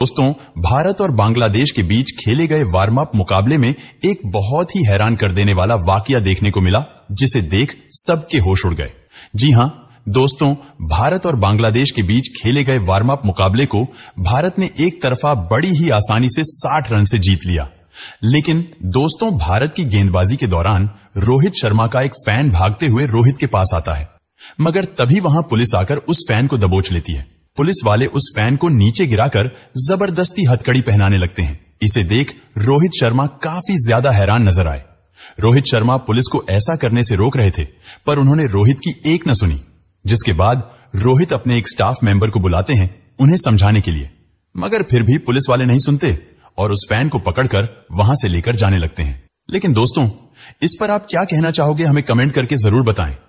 दोस्तों भारत और बांग्लादेश के बीच खेले गए वार्म अप मुकाबले में एक बहुत ही हैरान कर देने वाला वाकया देखने को मिला जिसे देख सबके होश उड़ गए जी हाँ दोस्तों भारत और बांग्लादेश के बीच खेले गए वार्म अप मुकाबले को भारत ने एक तरफा बड़ी ही आसानी से 60 रन से जीत लिया लेकिन दोस्तों भारत की गेंदबाजी के दौरान रोहित शर्मा का एक फैन भागते हुए रोहित के पास आता है मगर तभी वहां पुलिस आकर उस फैन को दबोच लेती है पुलिस वाले उस फैन को नीचे गिराकर जबरदस्ती हथकड़ी पहनाने लगते हैं इसे देख रोहित शर्मा काफी ज्यादा हैरान नजर आए रोहित शर्मा पुलिस को ऐसा करने से रोक रहे थे पर उन्होंने रोहित की एक न सुनी जिसके बाद रोहित अपने एक स्टाफ मेंबर को बुलाते हैं उन्हें समझाने के लिए मगर फिर भी पुलिस वाले नहीं सुनते और उस फैन को पकड़कर वहां से लेकर जाने लगते हैं लेकिन दोस्तों इस पर आप क्या कहना चाहोगे हमें कमेंट करके जरूर बताएं